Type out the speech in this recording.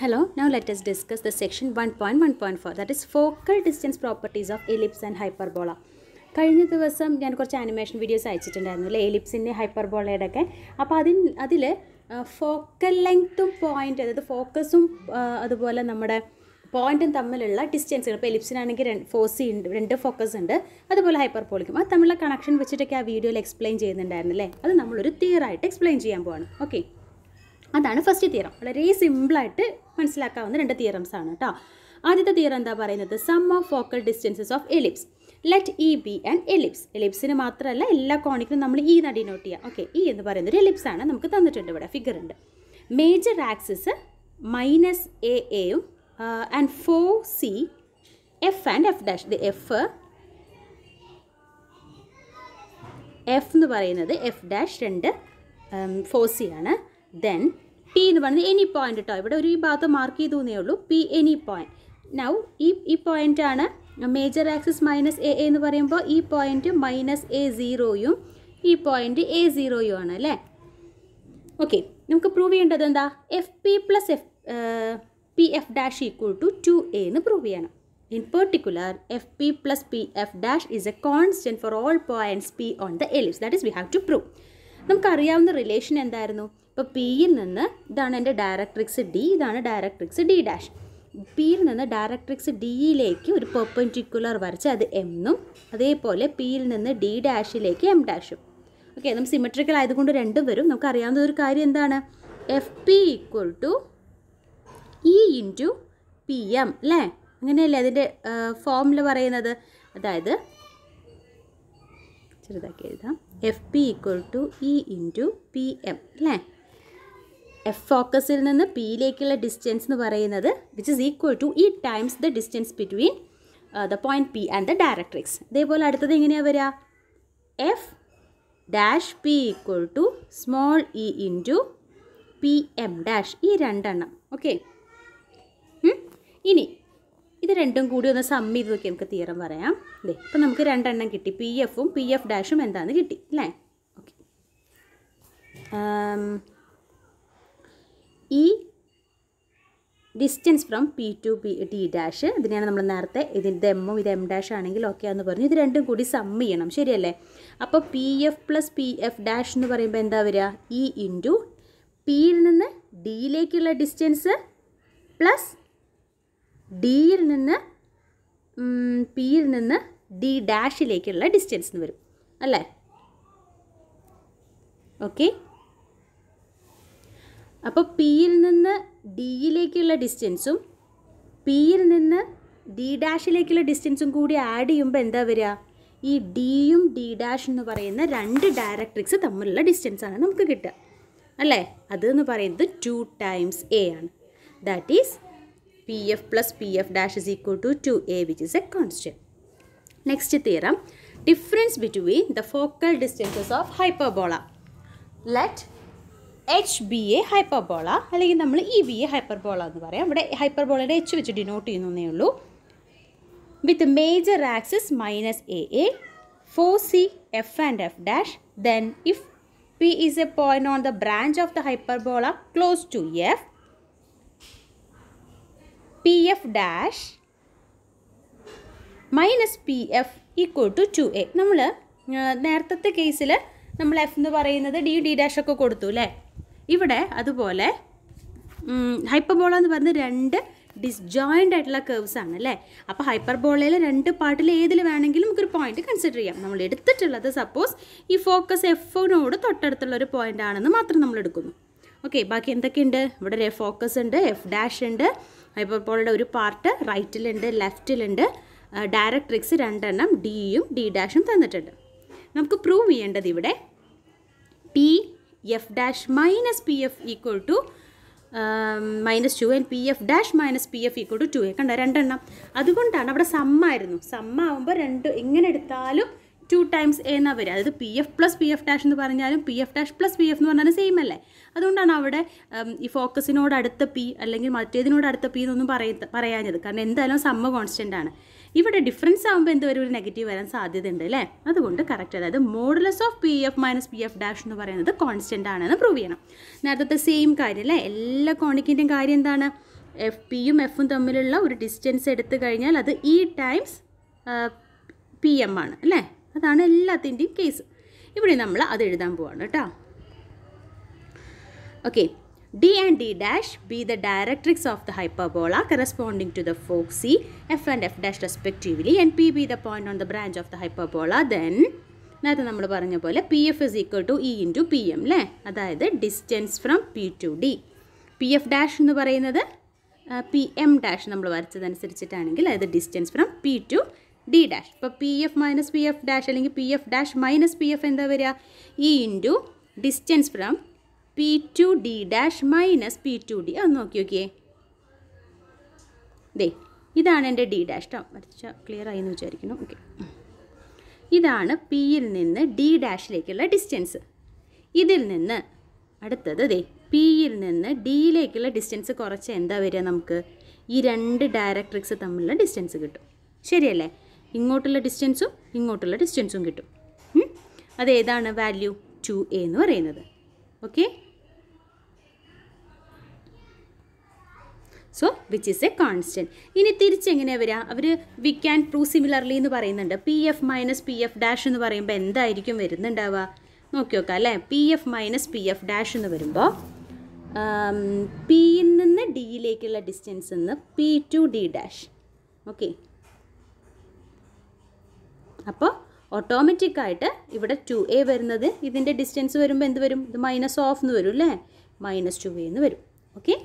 Hello, now let us discuss the section 1.1.4 that is focal distance properties of ellipse and hyperbola. കഴിഞ്ഞ ദിവസം ഞാൻ കുറച്ച് animation videos അയച്ചിട്ടുണ്ടായിരുന്നു അല്ലേ എലിപ്സിൻ്റെ ഹൈപ്പർബോളയുടെ ഒക്കെ അപ്പോൾ അതിൽ അതിൽ ഫോക്കൽ ലെങ്ത്തും പോയിൻ്റ് അതായത് ഫോക്കസും അതുപോലെ നമ്മുടെ പോയിൻറ്റും തമ്മിലുള്ള ഡിസ്റ്റൻസുകൾ ഇപ്പോൾ എലിപ്സിനാണെങ്കിൽ രണ്ട് ഫോസി ഉണ്ട് രണ്ട് ഫോക്കസ് ഉണ്ട് അതുപോലെ ഹൈപ്പർ പോളിക്കും അത് തമ്മിലുള്ള കണക്ഷൻ വെച്ചിട്ടൊക്കെ ആ വീഡിയോയിൽ എക്സ്പ്ലെയിൻ ചെയ്യുന്നുണ്ടായിരുന്നു അല്ലേ അത് നമ്മളൊരു തിയറായിട്ട് എക്സ്പ്ലെയിൻ ചെയ്യാൻ പോവാണ് ഓക്കെ അതാണ് ഫസ്റ്റ് തിയറം വളരെ സിമ്പിളായിട്ട് മനസ്സിലാക്കാവുന്ന രണ്ട് തിയറംസ് ആണ് കേട്ടോ ആദ്യത്തെ തിയറം എന്താ പറയുന്നത് sum of focal distances of ellipse let E be and ellipse എലിപ്സിന് മാത്രമല്ല എല്ലാ കോണിക്കും നമ്മൾ ഈ e നടി നോട്ട് ചെയ്യാം ഓക്കെ ഇ e എന്ന് പറയുന്ന ഒരു എലിപ്സാണ് നമുക്ക് തന്നിട്ടുണ്ട് ഇവിടെ ഫിഗർ ഉണ്ട് മേജർ ആക്സിസ് മൈനസ് എ എയും and foci F and F dash the F F എന്ന് പറയുന്നത് എഫ് ഡാഷ് രണ്ട് ഫോ സി ആണ് ദെൻ പി എന്ന് പറയുന്നത് എനി പോയിന്റ് കേട്ടോ ഇവിടെ ഒരു ഈ ഭാഗത്ത് മാർക്ക് ചെയ്തു എന്നേ ഉള്ളൂ പി എനി പോയിന്റ് നൗ ഈ ഈ പോയിന്റ് ആണ് മേജർ ആക്സിസ് മൈനസ് എ എന്ന് പറയുമ്പോൾ ഈ പോയിന്റ് മൈനസ് എ സീറോയും ഈ പോയിന്റ് എ സീറോയും ആണ് അല്ലേ ഓക്കെ നമുക്ക് പ്രൂവ് ചെയ്യേണ്ടത് എന്താ F P plus F P F dash equal to two a എന്ന് പ്രൂവ് ചെയ്യണം in particular F P plus P F dash is a constant for all points P on the ellipse that is we have to prove നമുക്കറിയാവുന്ന relation എന്തായിരുന്നു ഇപ്പോൾ പിയിൽ നിന്ന് ഇതാണ് എൻ്റെ directrix D ഇതാണ് ഡയറക്ട്രിക്സ് ഡി ഡാഷ് പിയിൽ നിന്ന് ഡയറക്ട്രിക്സ് ഡിയിലേക്ക് ഒരു പെർപ്പൻറ്റിക്കുലർ വരച്ച് അത് എന്നും അതേപോലെ പിയിൽ നിന്ന് ഡി ഡാഷിലേക്ക് എം ഡാഷും ഓക്കെ നമ്മൾ സിമെട്രിക്കൽ ആയതുകൊണ്ട് രണ്ടും വരും നമുക്കറിയാവുന്ന ഒരു കാര്യം എന്താണ് F P equal to e into P M അല്ലേ അങ്ങനെയല്ലേ അതിൻ്റെ ഫോമിൽ പറയുന്നത് അതായത് ചെറുതാക്കി എഴുതാം F P equal to e into P M അല്ലേ എഫ് ഫോക്കസിൽ നിന്ന് പിയിലേക്കുള്ള ഡിസ്റ്റൻസ് എന്ന് പറയുന്നത് which is equal to e times the distance between the point P and the directrix അതേപോലെ അടുത്തത് എങ്ങനെയാണ് വരിക F dash P equal to small e into P M dash ഈ രണ്ടെണ്ണം ഓക്കെ ഇനി ഇത് രണ്ടും കൂടി ഒന്ന് സമ്മ് ചെയ്ത് നോക്കി നമുക്ക് തീരം പറയാം അതെ ഇപ്പം നമുക്ക് രണ്ടെണ്ണം കിട്ടി പി എഫും പി എഫ് ഡാഷും എന്താണെന്ന് കിട്ടി അല്ലേ ഓക്കെ um, ഈ distance from P to P D dash ഇതിനെയാണ് നമ്മൾ നേരത്തെ ഇതിൻ്റെ എമ്മും ഇത് എം ഡാഷ് ആണെങ്കിൽ ഓക്കെ എന്ന് പറഞ്ഞു ഇത് രണ്ടും കൂടി സം ചെയ്യണം ശരിയല്ലേ അപ്പോൾ P F plus P F dash എന്ന് പറയുമ്പോൾ എന്താ വരിക ഇ ഇൻറ്റു പിയിൽ നിന്ന് ഡിയിലേക്കുള്ള ഡിസ്റ്റൻസ് പ്ലസ് ഡിയിൽ നിന്ന് പിയിൽ നിന്ന് ഡി ഡാഷിലേക്കുള്ള ഡിസ്റ്റൻസ് എന്ന് വരും അല്ലേ ഓക്കെ അപ്പോൾ പിയിൽ നിന്ന് ഡിയിലേക്കുള്ള ഡിസ്റ്റൻസും പിയിൽ നിന്ന് ഡി ഡാഷിലേക്കുള്ള ഡിസ്റ്റൻസും കൂടി ആഡ് ചെയ്യുമ്പോൾ എന്താ വരിക ഈ ഡിയും ഡി ഡാഷ് എന്ന് പറയുന്ന രണ്ട് ഡയറക്ട്രിക്സ് തമ്മിലുള്ള ഡിസ്റ്റൻസാണ് നമുക്ക് കിട്ടുക അല്ലേ അതെന്ന് പറയുന്നത് ടു ടൈംസ് എ ആണ് that is P F plus P F dash is equal to two a which is a constant next theorem difference between the focal distances of hyperbola let H be a hyperbola അല്ലെങ്കിൽ നമ്മൾ E B a hyperbola എന്ന് പറയാം ഇവിടെ ഹൈപ്പർബോളയുടെ H വെച്ച് denote ചെയ്യുന്നേ ഉള്ളൂ with major axis minus a a foci F and F dash then if P is a point on the branch of the hyperbola close to F P F dash minus P F equal to two a നമ്മൾ നേരത്തെ കേസിൽ നമ്മൾ F എന്ന് പറയുന്നത് D D dash ഒക്കെ കൊടുത്തു അല്ലേ ഇവിടെ അതുപോലെ ഹൈപ്പർബോള എന്ന് പറഞ്ഞ രണ്ട് ഡിസ്ജോയിൻ്റ് ആയിട്ടുള്ള കേർവ്സ് ആണ് അല്ലേ അപ്പോൾ ഹൈപ്പർബോളയിൽ രണ്ട് പാർട്ടിൽ ഏതിൽ വേണമെങ്കിലും നമുക്കൊരു പോയിന്റ് കൺസിഡർ ചെയ്യാം നമ്മൾ എടുത്തിട്ടുള്ളത് സപ്പോസ് ഈ ഫോക്കസ് എഫിനോട് തൊട്ടടുത്തുള്ള ഒരു പോയിന്റ് ആണെന്ന് മാത്രം നമ്മൾ എടുക്കുന്നു ഓക്കെ ബാക്കി എന്തൊക്കെയുണ്ട് ഇവിടെ ഫോക്കസ് ഉണ്ട് എഫ് ഡാഷ് ഉണ്ട് ഹൈപ്പർബോളയുടെ ഒരു പാർട്ട് റൈറ്റിലുണ്ട് ലെഫ്റ്റിലുണ്ട് ഡയറക്ട്രിക്സ് രണ്ടെണ്ണം ഡിയും ഡി ഡാഷും തന്നിട്ടുണ്ട് നമുക്ക് പ്രൂവ് ചെയ്യേണ്ടത് ഇവിടെ P F dash minus P F equal to minus two and P F dash minus P F equal to two a കണ്ട രണ്ടെണ്ണം അതുകൊണ്ടാണ് അവിടെ സമ്മായിരുന്നു സമ്മാവുമ്പോൾ രണ്ട് എങ്ങനെ എടുത്താലും ടു ടൈംസ് എ എന്നാണ് വരിക അതായത് P F plus P F dash എന്ന് പറഞ്ഞാലും P F dash plus P F എന്ന് പറഞ്ഞാലും സെയിം അല്ലേ അതുകൊണ്ടാണ് അവിടെ ഈ ഫോക്കസിനോട് അടുത്ത പി അല്ലെങ്കിൽ മറ്റേതിനോട് അടുത്ത പി എന്നൊന്നും പറയ പറയാഞ്ഞത് കാരണം എന്തായാലും സമ്മ കോൺസ്റ്റൻ്റ് ആണ് ഇവിടെ ഡിഫറൻസ് ആകുമ്പോൾ എന്തോ ഒരു നെഗറ്റീവ് വരാൻ സാധ്യതയുണ്ട് അല്ലേ അതുകൊണ്ട് കറക്റ്റ് അതായത് modulus of P F minus P F dash എന്ന് പറയുന്നത് കോൺസ്റ്റൻ്റ് ആണെന്ന് പ്രൂവ് ചെയ്യണം നേരത്തെ സെയിം കാര്യം അല്ലേ എല്ലാ കോണിക്കിൻ്റെയും കാര്യം എന്താണ് എഫ് പിയും എഫും തമ്മിലുള്ള ഒരു ഡിസ്റ്റൻസ് എടുത്തു കഴിഞ്ഞാൽ അത് ഇ ടൈംസ് പി എം ആണ് അല്ലേ അതാണ് എല്ലാത്തിൻ്റെയും കേസ് ഇവിടെ നമ്മൾ അത് എഴുതാൻ പോവാണ് കേട്ടോ okay D and D dash be the directrix of the hyperbola corresponding to the foci F and F dash respectively and P be the point on the branch of the hyperbola then നേരത്തെ നമ്മൾ പറഞ്ഞ പോലെ P F is equal to e into P M അല്ലേ അതായത് distance from P to D P F dash എന്ന് പറയുന്നത് P M dash നമ്മൾ വരച്ചതനുസരിച്ചിട്ടാണെങ്കിൽ അതായത് distance from P to D dash ഇപ്പോൾ P F minus P F dash അല്ലെങ്കിൽ P F dash minus P F എന്താ വരിക e into distance from P to D dash minus P to D അത് നോക്കി നോക്കിയേ ദേ ഇതാണ് എൻ്റെ ഡി ഡാഷ് കേട്ടോ വരച്ച ക്ലിയർ ആയി എന്ന് വിചാരിക്കുന്നു ഓക്കെ ഇതാണ് പിയിൽ നിന്ന് ഡി ഡാഷിലേക്കുള്ള ഡിസ്റ്റൻസ് ഇതിൽ നിന്ന് അടുത്തത് ദേ പിയിൽ നിന്ന് ഡിയിലേക്കുള്ള ഡിസ്റ്റൻസ് കുറച്ച് എന്താ വരിക നമുക്ക് ഈ രണ്ട് ഡയറക്ട്രിക്സ് തമ്മിലുള്ള ഡിസ്റ്റൻസ് കിട്ടും ശരിയല്ലേ ഇങ്ങോട്ടുള്ള ഡിസ്റ്റൻസും ഇങ്ങോട്ടുള്ള ഡിസ്റ്റൻസും കിട്ടും അതേതാണ് വാല്യൂ ടു എ എന്ന് പറയുന്നത് okay so which is a constant ഇനി തിരിച്ചെങ്ങനെയാണ് വരിക അവർ വി ക്യാൻ പ്രൂവ് സിമിലർലി എന്ന് പറയുന്നുണ്ട് P F minus P F dash എന്ന് പറയുമ്പോൾ എന്തായിരിക്കും വരുന്നുണ്ടാവുക നോക്കി നോക്കാം അല്ലേ P F minus P F dash എന്ന് വരുമ്പോൾ പിയിൽ നിന്ന് ഡിയിലേക്കുള്ള ഡിസ്റ്റൻസ് എന്ന് P to D dash okay അപ്പോൾ ഓട്ടോമാറ്റിക്കായിട്ട് ഇവിടെ ടു എ വരുന്നത് ഇതിൻ്റെ ഡിസ്റ്റൻസ് വരുമ്പോൾ എന്ത് വരും ഇത് മൈനസ് ഓഫ് എന്ന് വരും അല്ലേ മൈനസ് ടു എന്ന് വരും ഓക്കെ